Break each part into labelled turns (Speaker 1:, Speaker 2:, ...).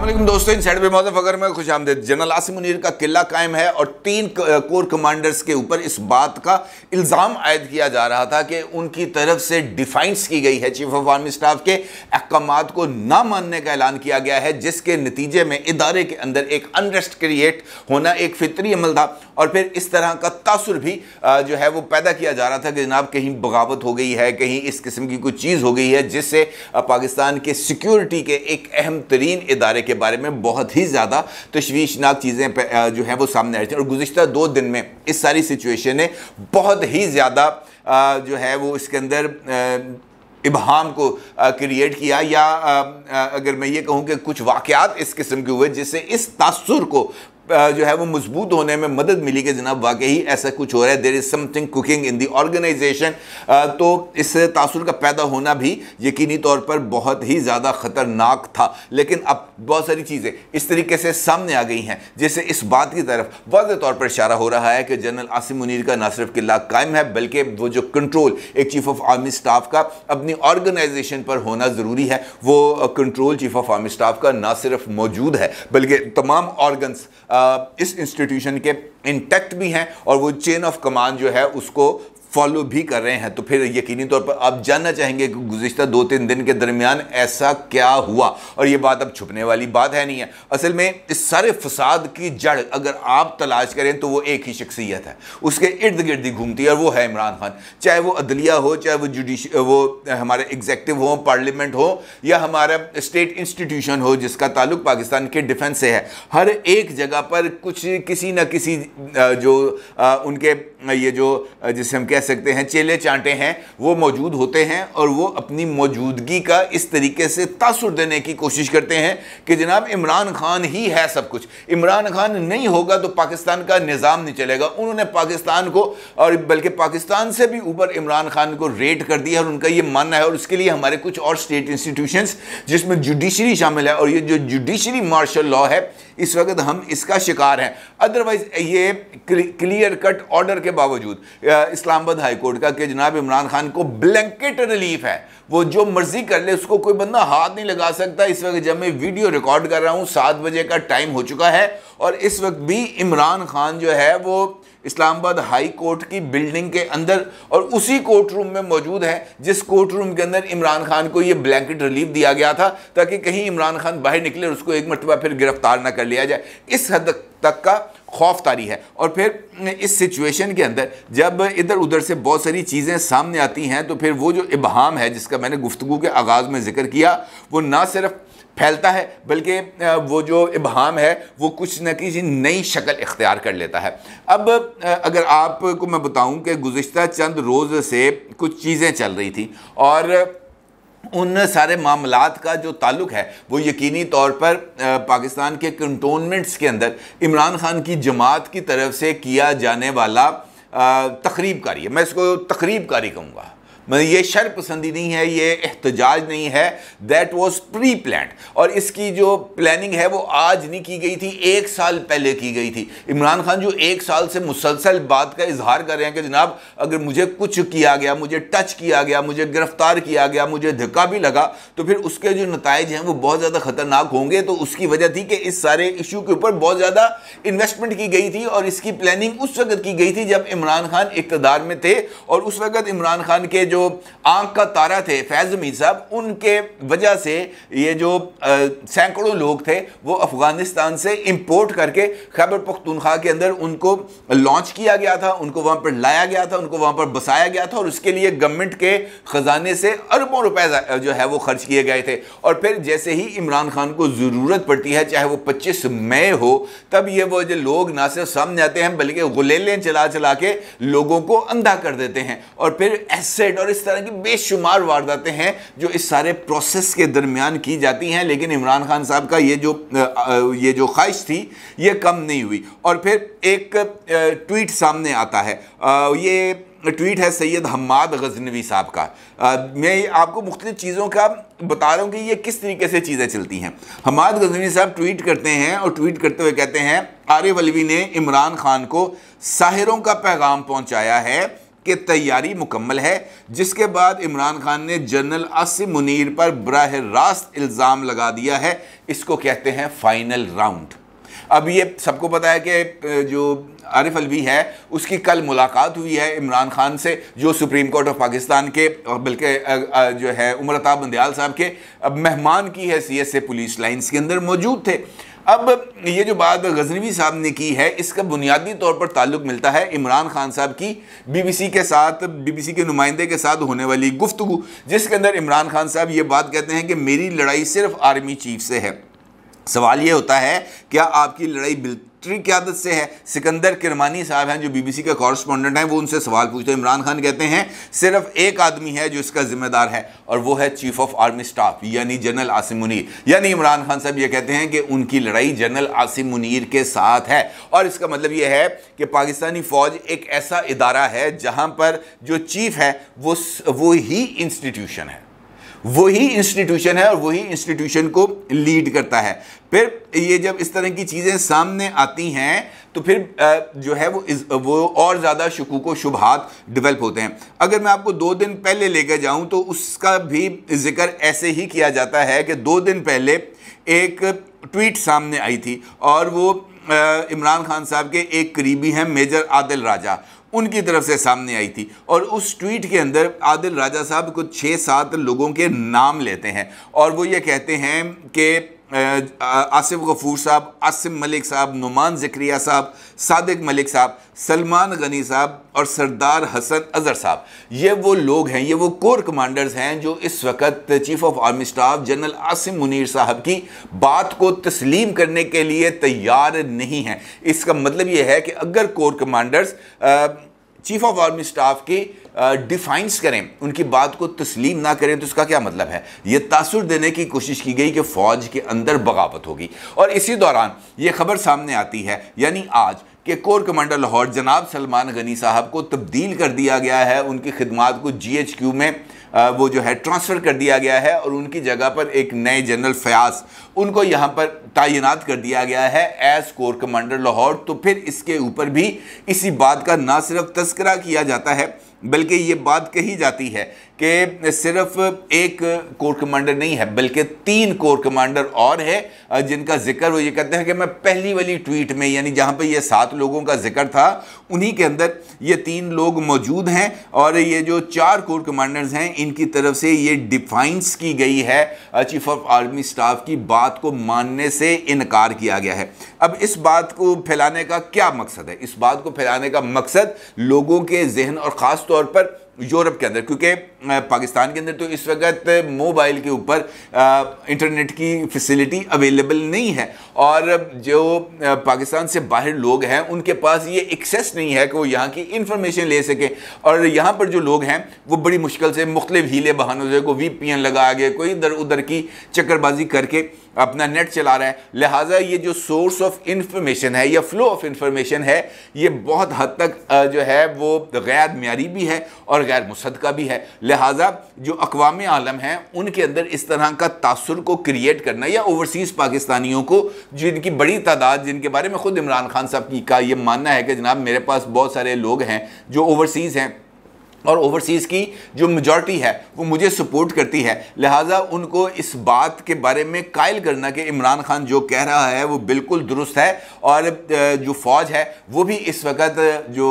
Speaker 1: असलम दोस्तों इन साइड मौजफ फ़गर में खुश आमदेद जनरल आसिम मुनीर का किला कायम है और तीन कोर कमांडर्स के ऊपर इस बात का इल्ज़ाम आयद किया जा रहा था कि उनकी तरफ से डिफाइंस की गई है चीफ ऑफ आर्मी स्टाफ के अहकाम को ना मानने का ऐलान किया गया है जिसके नतीजे में इदारे के अंदर एक अनरेस्ट क्रिएट होना एक फितरी अमल था और फिर इस तरह का तासर भी जो है वो पैदा किया जा रहा था कि जनाब कहीं बगावत हो गई है कहीं इस किस्म की कोई चीज़ हो गई है जिससे पाकिस्तान के सिक्योरिटी के एक अहम तरीन इदारे के बारे में बहुत ही ज़्यादा तश्वीशनाक चीज़ें जो हैं वो सामने आई थी और गुज्तर दो दिन में इस सारी सिचुएशन ने बहुत ही ज़्यादा जो है वो इसके अंदर इबहम को क्रिएट किया या अगर मैं ये कहूँ कि कुछ वाक़ात इस किस्म के हुए जिससे इस तासुर को जो है वो मजबूत होने में मदद मिली कि जनाब वाकई ऐसा कुछ हो रहा है there is something cooking in the organization तो इस तासर का पैदा होना भी यकीनी तौर पर बहुत ही ज़्यादा ख़तरनाक था लेकिन अब बहुत सारी चीज़ें इस तरीके से सामने आ गई हैं जैसे इस बात की तरफ वाज तौर पर इशारा हो रहा है कि जनरल आसिम मुनीर का ना सिर्फ किला कायम है बल्कि वो जो कंट्रोल एक चीफ ऑफ आर्मी स्टाफ का अपनी ऑर्गेनाइजेशन पर होना ज़रूरी है वो control chief of army staff का ना सिर्फ मौजूद है बल्कि तमाम ऑर्गन्स इस इंस्टीट्यूशन के इंटैक्ट भी हैं और वो चेन ऑफ कमांड जो है उसको फॉलो भी कर रहे हैं तो फिर यकीनी तौर पर आप जानना चाहेंगे कि गुजशत दो तीन दिन के दरमियान ऐसा क्या हुआ और ये बात अब छुपने वाली बात है नहीं है असल में इस सारे फसाद की जड़ अगर आप तलाश करें तो वो एक ही शख्सियत है उसके इर्द गिर्द ही घूमती है और वो है इमरान खान चाहे वो अदलिया हो चाहे वो जुडिश वो हमारे एग्जेक्टिव हो पार्लियामेंट हो या हमारा स्टेट इंस्टीट्यूशन हो जिसका ताल्लुक पाकिस्तान के डिफेंस से है हर एक जगह पर कुछ किसी न किसी जो उनके ये जो जिसे हम कह कह सकते हैं चेले चांटे हैं वो मौजूद होते हैं और वो अपनी मौजूदगी का इस तरीके से तासुर देने की कोशिश करते हैं कि जनाब इमरान खान ही है सब कुछ इमरान खान नहीं होगा तो पाकिस्तान का निज़ाम नहीं चलेगा उन्होंने पाकिस्तान को और बल्कि पाकिस्तान से भी ऊपर इमरान खान को रेट कर दिया और उनका ये मानना है और उसके लिए हमारे कुछ और स्टेट इंस्टीट्यूशन जिसमें जुडिशरी शामिल है और ये जो जुडिशरी मार्शल लॉ है इस वक्त हम इसका शिकार हैं अदरवाइज ये क्लियर कट ऑर्डर के बावजूद इस्लाम इस्लामाबाद हाईकोर्ट का कि जनाब इमरान खान को ब्लैंकेट रिलीफ है वो जो मर्जी कर ले उसको कोई बंदा हाथ नहीं लगा सकता इस वक्त जब मैं वीडियो रिकॉर्ड कर रहा हूँ सात बजे का टाइम हो चुका है और इस वक्त भी इमरान खान जो है वो इस्लामाबाद हाई कोर्ट की बिल्डिंग के अंदर और उसी कोर्ट रूम में मौजूद है जिस कोर्ट रूम के अंदर इमरान खान को ये ब्लैंकेट रिलीफ दिया गया था ताकि कहीं इमरान खान बाहर निकले और उसको एक मरतबा फिर गिरफ्तार ना कर लिया जाए इस हद तक का खौफ तारी है और फिर इस सिचुएशन के अंदर जब इधर उधर से बहुत सारी चीज़ें सामने आती हैं तो फिर वो जो इबहम है जिसका मैंने गुफ्तु के आगाज़ में ज़िक्र किया वो ना सिर्फ फैलता है बल्कि वो जो इबहम है वो कुछ न किसी नई शक्ल इख्तियार कर लेता है अब अगर आपको मैं बताऊँ कि गुज्तर चंद रोज़ से कुछ चीज़ें चल रही थी और उन सारे मामलात का जो ताल्लुक है वो यकीनी तौर पर पाकिस्तान के कंटोनमेंट्स के अंदर इमरान खान की जमात की तरफ से किया जाने वाला तकरीब कारी है मैं इसको तकरीबकारी कारी कहूँगा मतलब ये शर पसंदी नहीं है ये एहतजाज नहीं है दैट वॉज प्री प्लान और इसकी जो प्लानिंग है वो आज नहीं की गई थी एक साल पहले की गई थी इमरान खान जो एक साल से मुसलसल बात का इजहार कर रहे हैं कि जनाब अगर मुझे कुछ किया गया मुझे टच किया गया मुझे गिरफ्तार किया गया मुझे धक्का भी लगा तो फिर उसके जो नतज हैं वो बहुत ज़्यादा ख़तरनाक होंगे तो उसकी वजह थी कि इस सारे इशू के ऊपर बहुत ज़्यादा इन्वेस्टमेंट की गई थी और इसकी प्लानिंग उस वक्त की गई थी जब इमरान खान इकतदार में थे और उस वक्त इमरान खान के जो जो आंख का तारा थे फैज़ जमी साहब उनके वजह से ये जो सैकड़ों लोग थे वो अफ़गानिस्तान से इम्पोर्ट करके खैबर पख्तनखा के अंदर उनको लॉन्च किया गया था उनको वहाँ पर लाया गया था उनको वहाँ पर बसाया गया था और उसके लिए गवर्नमेंट के ख़जाने से अरबों रुपए जो है वो खर्च किए गए थे और फिर जैसे ही इमरान खान को ज़रूरत पड़ती है चाहे वो पच्चीस मई हो तब ये वो जो लोग ना सिर्फ सामने आते हैं बल्कि गुलेलें चला चला के लोगों को अंधा कर देते हैं और फिर एसेड और इस तरह की बेशुमार वारदातें हैं जो इस सारे प्रोसेस के दरमियान की जाती हैं लेकिन इमरान खान साहब का ये जो ये जो ख्वाहिश थी ये कम नहीं हुई और फिर एक ट्वीट सामने आता है ये ट्वीट है सैयद हम्माद गजनवी साहब का आ, मैं आपको मुख्तलिफ चीज़ों का बता रहा हूँ कि ये किस तरीके से चीज़ें चलती हैं हमाद गजनवी साहब ट्वीट करते हैं और ट्वीट करते हुए कहते हैं आरिफ अलवी ने इमरान खान को साहिरों का पैगाम पहुँचाया है की तैयारी मुकम्मल है जिसके बाद इमरान खान ने जनरल आसिम मुनीर पर बरह रास्त इल्ज़ाम लगा दिया है इसको कहते हैं फाइनल राउंड अब ये सबको पता है कि जो आरिफ अलवी है उसकी कल मुलाकात हुई है इमरान खान से जो सुप्रीम कोर्ट ऑफ पाकिस्तान के और बल्कि जो है उम्रता बंदयाल साहब के अब मेहमान की हैसियत से पुलिस लाइन्स के अंदर मौजूद थे अब ये जो बात गजनवी साहब ने की है इसका बुनियादी तौर पर ताल्लुक मिलता है इमरान खान साहब की बीबीसी के साथ बीबीसी के नुमाइंदे के साथ होने वाली गुफ्तु जिसके अंदर इमरान खान साहब ये बात कहते हैं कि मेरी लड़ाई सिर्फ आर्मी चीफ से है सवाल ये होता है क्या आपकी लड़ाई ट्री आदत से है सिकंदर किरमानी साहब हैं जो बीबीसी के कॉरस्पॉन्डेंट हैं वो उनसे सवाल पूछते हैं इमरान खान कहते हैं सिर्फ एक आदमी है जो इसका जिम्मेदार है और वो है चीफ ऑफ आर्मी स्टाफ यानी जनरल आसिम मुनीर यानी इमरान खान साहब ये कहते हैं कि उनकी लड़ाई जनरल आसिम मुनीर के साथ है और इसका मतलब ये है कि पाकिस्तानी फ़ौज एक ऐसा इदारा है जहाँ पर जो चीफ है वो वो ही इंस्टीट्यूशन है वही इंस्टीट्यूशन है और वही इंस्टीट्यूशन को लीड करता है फिर ये जब इस तरह की चीज़ें सामने आती हैं तो फिर जो है वो इस वो और ज़्यादा शकूक व शुभात डेवलप होते हैं अगर मैं आपको दो दिन पहले लेकर जाऊं तो उसका भी जिक्र ऐसे ही किया जाता है कि दो दिन पहले एक ट्वीट सामने आई थी और वो इमरान खान साहब के एक करीबी हैं मेजर आदिल राजा उनकी तरफ से सामने आई थी और उस ट्वीट के अंदर आदिल राजा साहब कुछ छः सात लोगों के नाम लेते हैं और वो ये कहते हैं कि आसिफ गफूर साहब आसिम मलिक साहब नुमान जक्रिया साहब सादिक मलिक साहब सलमान गनी साहब और सरदार हसन अजहर साहब ये वो लोग हैं ये वो कोर कमांडर्स हैं जो इस वक्त chief of army staff general Asim Munir साहब की बात को तस्लीम करने के लिए तैयार नहीं हैं इसका मतलब ये है कि अगर core commanders chief of army staff के डिफाइंस करें उनकी बात को तस्लीम ना करें तो इसका क्या मतलब है ये तासुर देने की कोशिश की गई कि फ़ौज के अंदर बगावत होगी और इसी दौरान ये खबर सामने आती है यानी आज के कोर कमांडर लाहौर जनाब सलमान गनी साहब को तब्दील कर दिया गया है उनकी खिदमत को जी एच क्यू में वो जो है ट्रांसफ़र कर दिया गया है और उनकी जगह पर एक नए जनरल फयाज उनको यहाँ पर तैनात कर दिया गया है एज कोर कमांडर लाहौर तो फिर इसके ऊपर भी इसी बात का ना सिर्फ तस्करा किया जाता है बल्कि ये बात कही जाती है कि सिर्फ एक कोर कमांडर नहीं है बल्कि तीन कोर कमांडर और है जिनका जिक्र वो ये कहते हैं कि मैं पहली वाली ट्वीट में यानी जहाँ पर ये सात लोगों का जिक्र था उन्हीं के अंदर ये तीन लोग मौजूद हैं और ये जो चार कोर कमांडर्स हैं इनकी तरफ से ये डिफाइंस की गई है चीफ ऑफ आर्मी स्टाफ की बात को मानने से इनकार किया गया है अब इस बात को फैलाने का क्या मकसद है इस बात को फैलाने का मकसद लोगों के जहन और ख़ास तौर पर यूरोप के अंदर क्योंकि पाकिस्तान के अंदर तो इस वक्त मोबाइल के ऊपर इंटरनेट की फैसिलिटी अवेलेबल नहीं है और जो पाकिस्तान से बाहर लोग हैं उनके पास ये एक्सेस नहीं है कि वो यहाँ की इंफॉर्मेशन ले सकें और यहाँ पर जो लोग हैं वो बड़ी मुश्किल से मुख्तु हीले बहानों से कोई वी पी एन लगा के कोई इधर उधर की चक्करबाजी करके अपना नेट चला रहा है लिहाजा ये जो सोर्स ऑफ इंफॉर्मेशन है या फ्लो ऑफ इंफॉर्मेशन है ये बहुत हद तक जो है वो गैर मीरी भी है और गैर मुसदका भी है लिहाजा जो अकवाम आलम हैं उनके अंदर इस तरह का तासर को क्रिएट करना या ओवरसीज़ पाकिस्तानियों को जिनकी बड़ी तादाद जिनके बारे में ख़ुद इमरान खान साहब की का ये मानना है कि जनाब मेरे पास बहुत सारे लोग हैं जो ओवरसीज़ हैं और ओवरसीज़ की जो मेजॉरिटी है वो मुझे सपोर्ट करती है लिहाजा उनको इस बात के बारे में कायल करना कि इमरान खान जो कह रहा है वो बिल्कुल दुरुस्त है और जो फ़ौज है वो भी इस वक्त जो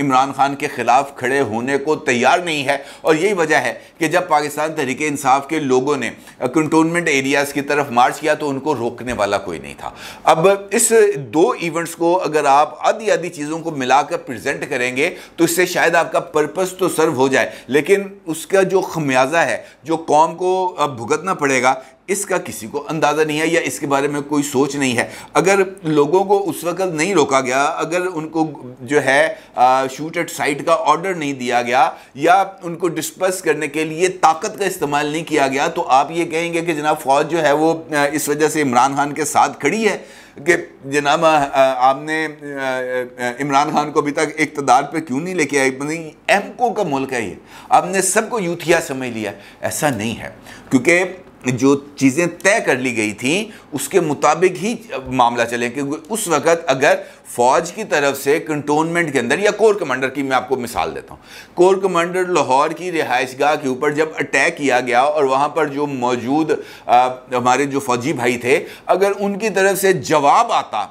Speaker 1: इमरान खान के ख़िलाफ़ खड़े होने को तैयार नहीं है और यही वजह है कि जब पाकिस्तान तहरीक इंसाफ के लोगों ने कंटोनमेंट एरियाज़ की तरफ मार्च किया तो उनको रोकने वाला कोई नहीं था अब इस दो इवेंट्स को अगर आप आधी आधी चीज़ों को मिलाकर प्रजेंट करेंगे तो इससे शायद आपका पर्पज़ तो सर्व हो जाए लेकिन उसका जो खमियाजा है जो कौम को भुगतना पड़ेगा इसका किसी को अंदाज़ा नहीं है या इसके बारे में कोई सोच नहीं है अगर लोगों को उस वक्त नहीं रोका गया अगर उनको जो है शूट एट साइट का ऑर्डर नहीं दिया गया या उनको डिस्पर्स करने के लिए ताकत का इस्तेमाल नहीं किया गया तो आप ये कहेंगे कि जनाब फौज जो है वो इस वजह से इमरान खान के साथ खड़ी है कि जनाब आपने इमरान खान को अभी तक इकतदार पर क्यों नहीं लेके आई आए एमको का मुल्क है ये आपने सबको यूथिया समझ लिया ऐसा नहीं है क्योंकि जो चीज़ें तय कर ली गई थी उसके मुताबिक ही मामला चले क्योंकि उस वक्त अगर फौज की तरफ से कंटोनमेंट के अंदर या कोर कमांडर की मैं आपको मिसाल देता हूँ कोर कमांडर लाहौर की गाह के ऊपर जब अटैक किया गया और वहाँ पर जो मौजूद हमारे जो फौजी भाई थे अगर उनकी तरफ से जवाब आता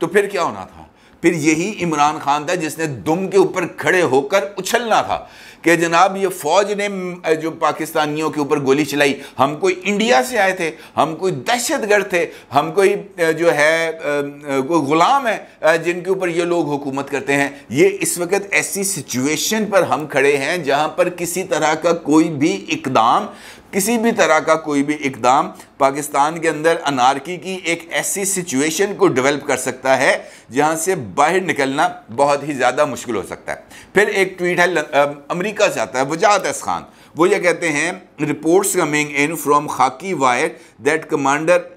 Speaker 1: तो फिर क्या होना था फिर यही इमरान खान था जिसने दुम के ऊपर खड़े होकर उछलना था कि जनाब ये फौज ने जो पाकिस्तानियों के ऊपर गोली चलाई हम कोई इंडिया से आए थे हम कोई दहशतगर्द थे हम कोई जो है कोई गुलाम है जिनके ऊपर ये लोग हुकूमत करते हैं ये इस वक्त ऐसी सिचुएशन पर हम खड़े हैं जहाँ पर किसी तरह का कोई भी इकदाम किसी भी तरह का कोई भी इकदाम पाकिस्तान के अंदर अनारकी की एक ऐसी सिचुएशन को डेवलप कर सकता है जहां से बाहर निकलना बहुत ही ज़्यादा मुश्किल हो सकता है फिर एक ट्वीट है अमेरिका से आता है वजात एस खान वो ये कहते हैं reports coming in from Khaki Wire that commander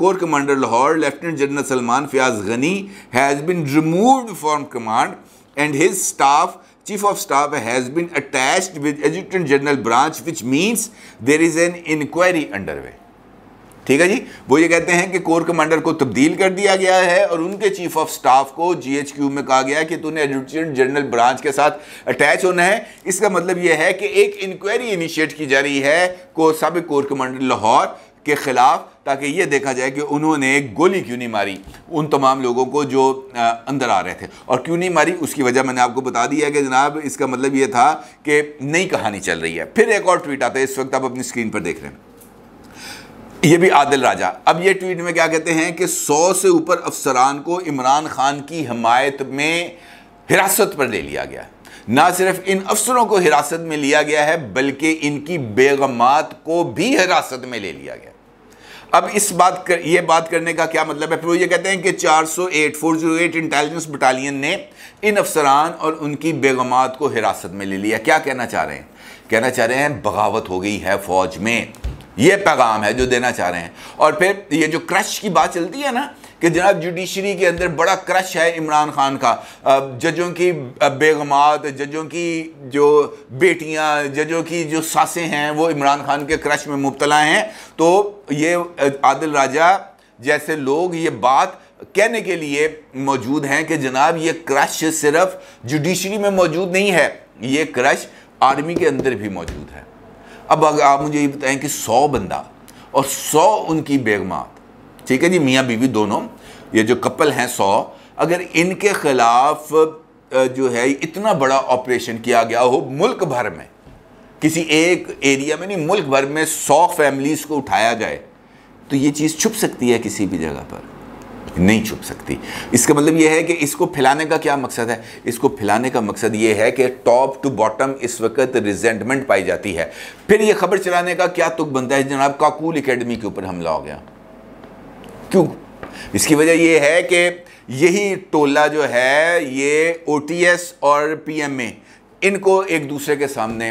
Speaker 1: core commander Lahore lieutenant general Salman Fayyaz Ghani has been remove from command and his staff chief of staff has been attached with adjutant general branch which means there is an inquiry underway ठीक है जी वो ये कहते हैं कि core commander को तब्दील कर दिया गया है और उनके चीफ ऑफ स्टाफ को जीएचक्यू में कहा गया है कि तूने एडजुटेंट जनरल ब्रांच के साथ अटैच होना है इसका मतलब यह है कि एक इंक्वायरी इनिशिएट की जा रही है को सब कोर कमांडर लाहौर के खिलाफ ताकि ये देखा जाए कि उन्होंने गोली क्यों नहीं मारी उन तमाम लोगों को जो अंदर आ रहे थे और क्यों नहीं मारी उसकी वजह मैंने आपको बता दिया है कि जनाब इसका मतलब ये था कि नई कहानी चल रही है फिर एक और ट्वीट आता है इस वक्त आप अपनी स्क्रीन पर देख रहे हैं ये भी आदिल राजा अब ये ट्वीट में क्या कहते हैं कि सौ से ऊपर अफसरान को इमरान खान की हमायत में हिरासत पर ले लिया गया ना सिर्फ इन अफसरों को हिरासत में लिया गया है बल्कि इनकी बेगमात को भी हिरासत में ले लिया गया अब इस बात कर ये बात करने का क्या मतलब है फिर वो ये कहते हैं कि 408 408 इंटेलिजेंस बटालियन ने इन अफसरान और उनकी बेगमात को हिरासत में ले लिया क्या कहना चाह रहे हैं कहना चाह रहे हैं बगावत हो गई है फौज में ये पैगाम है जो देना चाह रहे हैं और फिर ये जो क्रश की बात चलती है ना कि जनाब जुडिशरी के अंदर बड़ा क्रश है इमरान खान का जजों की बेगमात जजों की जो बेटियां जजों की जो सासें हैं वो इमरान खान के क्रश में मुबतला हैं तो ये आदिल राजा जैसे लोग ये बात कहने के लिए मौजूद हैं कि जनाब ये क्रश सिर्फ जुडिशरी में मौजूद नहीं है ये क्रश आर्मी के अंदर भी मौजूद है अब अगर आप मुझे ये बताएं कि सौ बंदा और सौ उनकी बेगमा ठीक है जी मियाँ बीवी दोनों ये जो कपल हैं सौ अगर इनके खिलाफ जो है इतना बड़ा ऑपरेशन किया गया हो मुल्क भर में किसी एक एरिया में नहीं मुल्क भर में सौ फैमिलीज़ को उठाया जाए तो ये चीज़ छुप सकती है किसी भी जगह पर नहीं छुप सकती इसका मतलब यह है कि इसको फैलाने का क्या मकसद है इसको फैलाने का मकसद यह है कि टॉप टू बॉटम इस वक्त रिजेंटमेंट पाई जाती है फिर यह खबर चलाने का क्या तुक बनता है जनाब काकूल अकेडमी के ऊपर हमला हो गया क्यों इसकी वजह यह है कि यही टोला जो है ये ओ और पी इनको एक दूसरे के सामने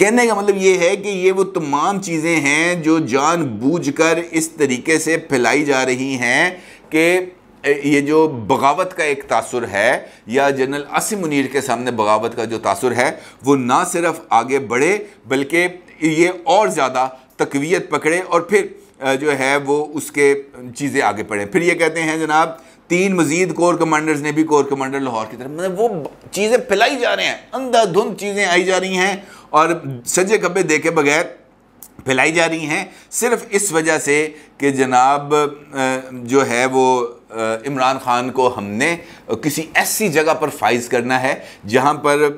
Speaker 1: कहने का मतलब ये है कि ये वो तमाम चीज़ें हैं जो जानबूझकर इस तरीके से फैलाई जा रही हैं कि ये जो बगावत का एक तासर है या जनरल आसिम मुनीर के सामने बगावत का जो तासर है वो ना सिर्फ आगे बढ़े बल्कि ये और ज़्यादा तकवीत पकड़े और फिर जो है वो उसके चीज़ें आगे पढ़ें फिर ये कहते हैं जनाब तीन मजीद कोर कमांडर्स ने भी कोर कमांडर लाहौर की तरफ मतलब वो चीज़ें फैलाई जा रहे हैं अंधाधुंध चीज़ें आई जा रही हैं और सजे खबे देखे बगैर फैलाई जा रही हैं सिर्फ इस वजह से कि जनाब जो है वो इमरान ख़ान को हमने किसी ऐसी जगह पर फाइज करना है जहाँ पर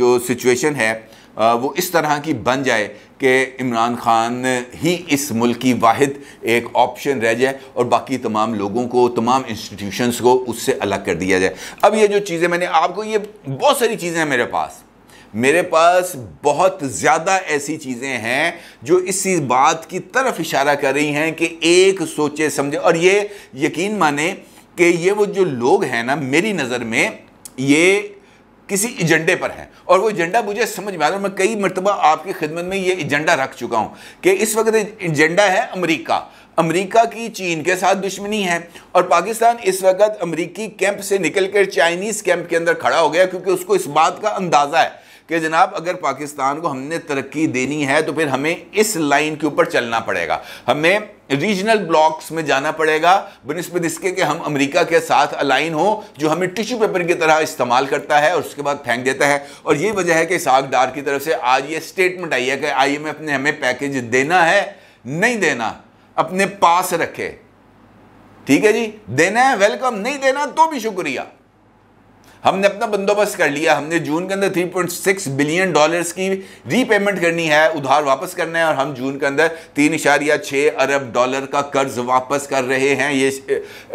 Speaker 1: जो सिचुएशन है वो इस तरह की बन जाए कि इमरान खान ही इस मुल्क की वाद एक ऑप्शन रह जाए और बाकी तमाम लोगों को तमाम इंस्टीट्यूशंस को उससे अलग कर दिया जाए अब ये जो चीज़ें मैंने आपको ये बहुत सारी चीज़ें हैं मेरे पास मेरे पास बहुत ज़्यादा ऐसी चीज़ें हैं जो इसी बात की तरफ इशारा कर रही हैं कि एक सोचे समझे और ये यकीन माने कि ये वो जो लोग हैं ना मेरी नज़र में ये किसी एजेंडे पर है और वो एजेंडा मुझे समझ में आ रहा है मैं कई मरतबा आपकी खिदमत में ये एजेंडा रख चुका हूँ कि इस वक्त एजेंडा है अमरीका अमेरिका की चीन के साथ दुश्मनी है और पाकिस्तान इस वक्त अमेरिकी कैंप से निकलकर चाइनीज़ कैंप के अंदर खड़ा हो गया क्योंकि उसको इस बात का अंदाज़ा है कि जनाब अगर पाकिस्तान को हमने तरक्की देनी है तो फिर हमें इस लाइन के ऊपर चलना पड़ेगा हमें रीजनल ब्लॉक्स में जाना पड़ेगा बनस्बत इसके कि हम अमेरिका के साथ अलाइन हो जो हमें टिश्यू पेपर की तरह इस्तेमाल करता है और उसके बाद फेंक देता है और ये वजह है कि साग डार की तरफ से आज ये स्टेटमेंट आई है कि आई एम ने हमें पैकेज देना है नहीं देना अपने पास रखे ठीक है जी देना है वेलकम नहीं देना तो भी शुक्रिया हमने अपना बंदोबस्त कर लिया हमने जून के अंदर 3.6 बिलियन डॉलर्स की रीपेमेंट करनी है उधार वापस करना है और हम जून के अंदर तीन इशारिया छः अरब डॉलर का कर्ज वापस कर रहे हैं ये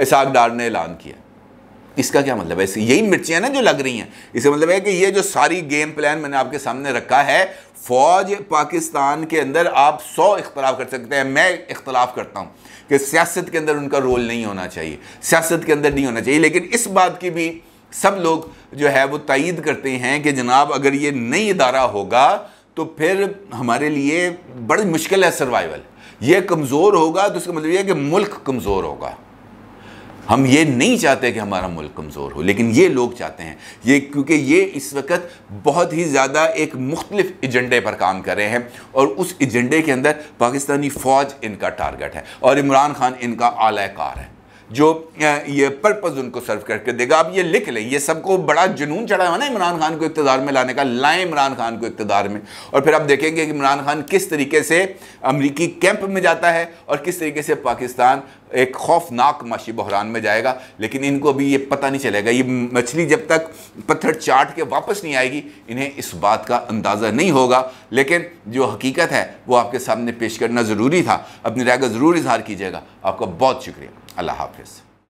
Speaker 1: इसाक डार ने ऐलान किया इसका क्या मतलब है यही मिर्चियाँ ना जो लग रही हैं इसका मतलब है कि ये जो सारी गेम प्लान मैंने आपके सामने रखा है फौज पाकिस्तान के अंदर आप सौ इख्तलाफ कर सकते हैं मैं इख्तलाफ करता हूँ कि सियासत के अंदर उनका रोल नहीं होना चाहिए सियासत के अंदर नहीं होना चाहिए लेकिन इस बात की भी सब लोग जो है वो तइद करते हैं कि जनाब अगर ये नई इदारा होगा तो फिर हमारे लिए बड़ी मुश्किल है सर्वाइवल ये कमज़ोर होगा तो इसका मतलब यह कि मुल्क कमज़ोर होगा हम ये नहीं चाहते कि हमारा मुल्क कमज़ोर हो लेकिन ये लोग चाहते हैं ये क्योंकि ये इस वक्त बहुत ही ज़्यादा एक मुख्तलिफ एजेंडे पर काम कर रहे हैं और उस एजेंडे के अंदर पाकिस्तानी फ़ौज इनका टारगेट है और इमरान खान इनका आलाकार है जो ये पर्पज़ उनको सर्व करके देगा अब ये लिख लें ये सबको बड़ा जुनून चढ़ा हुआ ना इमरान खान को इकतदार में लाने का लाएं इमरान खान को इकतदार में और फिर आप देखेंगे कि इमरान खान किस तरीके से अमरीकी कैंप में जाता है और किस तरीके से पाकिस्तान एक खौफनाक माशी बहरान में जाएगा लेकिन इनको अभी ये पता नहीं चलेगा ये मछली जब तक पत्थर चाट के वापस नहीं आएगी इन्हें इस बात का अंदाज़ा नहीं होगा लेकिन जो हकीकत है वो आपके सामने पेश करना ज़रूरी था अपनी राय का ज़रूर इजहार कीजिएगा आपका बहुत शुक्रिया अल्लाह हाफिज़